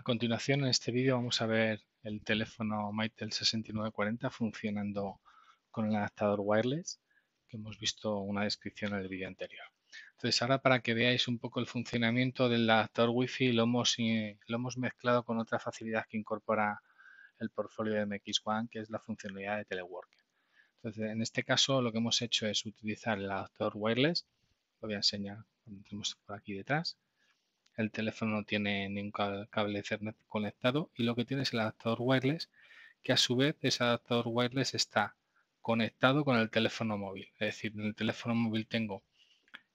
A continuación, en este vídeo vamos a ver el teléfono Mitel 6940 funcionando con el adaptador wireless, que hemos visto una descripción en el vídeo anterior. Entonces, ahora para que veáis un poco el funcionamiento del adaptador Wi-Fi, lo hemos, mezclado con otra facilidad que incorpora el portfolio de MX One, que es la funcionalidad de TeleWork. Entonces, en este caso, lo que hemos hecho es utilizar el adaptador wireless, lo voy a enseñar, tenemos por aquí detrás, el teléfono no tiene ningún cable internet conectado y lo que tiene es el adaptador wireless, que a su vez ese adaptador wireless está conectado con el teléfono móvil. Es decir, en el teléfono móvil tengo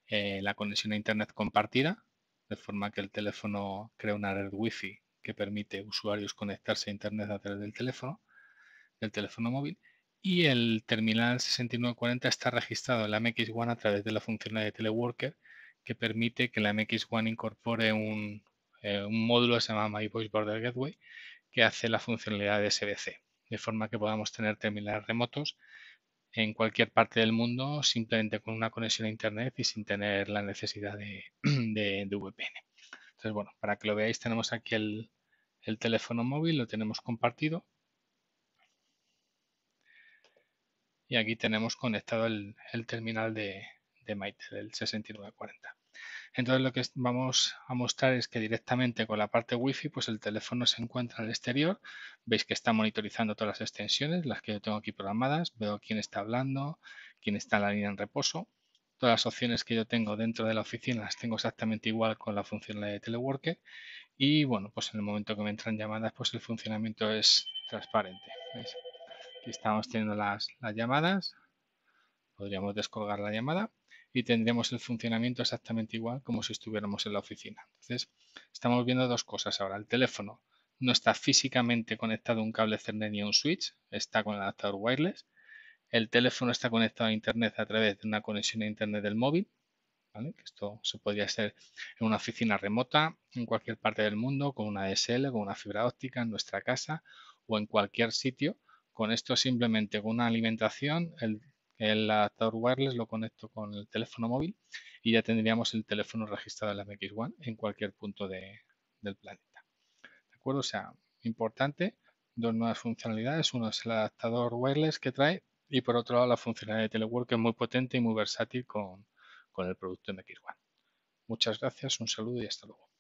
eh, la conexión a Internet compartida, de forma que el teléfono crea una red wifi que permite a usuarios conectarse a Internet a través del teléfono, del teléfono móvil, y el terminal 6940 está registrado en la MX One a través de la función de Teleworker que permite que la mx one incorpore eh, un, módulo que se llama My Voice Border Gateway que hace la funcionalidad de SBC, de forma que podamos tener terminales remotos en cualquier parte del mundo simplemente con una conexión a Internet y sin tener la necesidad de, VPN. Entonces, bueno, para que lo veáis tenemos aquí el, teléfono móvil, lo tenemos compartido. Y aquí tenemos conectado el terminal de, de Maite del 6940. Entonces lo que vamos a mostrar es que directamente con la parte Wi-Fi pues el teléfono se encuentra al exterior. Veis que está monitorizando todas las extensiones, las que yo tengo aquí programadas. Veo quién está hablando, quién está en la línea en reposo. Todas las opciones que yo tengo dentro de la oficina las tengo exactamente igual con la función de Teleworker. Y bueno, pues en el momento que me entran llamadas pues el funcionamiento es transparente. Aquí estamos teniendo las llamadas, Podríamos descolgar la llamada y tendríamos el funcionamiento exactamente igual como si estuviéramos en la oficina. Entonces, estamos viendo dos cosas ahora. El teléfono no está físicamente conectado a un cable Ethernet ni a un switch, está con el adaptador wireless. El teléfono está conectado a Internet a través de una conexión a Internet del móvil. Esto se podría hacer en una oficina remota, en cualquier parte del mundo, con una DSL, con una fibra óptica, en nuestra casa o en cualquier sitio. Con esto simplemente con una alimentación el el adaptador Wireless, lo conecto con el teléfono móvil y ya tendríamos el teléfono registrado en la MX One en cualquier punto de, del planeta. ¿De acuerdo? O sea, importante, dos nuevas funcionalidades. Uno es el adaptador wireless que trae y por otro lado la funcionalidad de Telework que es muy potente y muy versátil con, con el producto MX One. Muchas gracias, un saludo y hasta luego.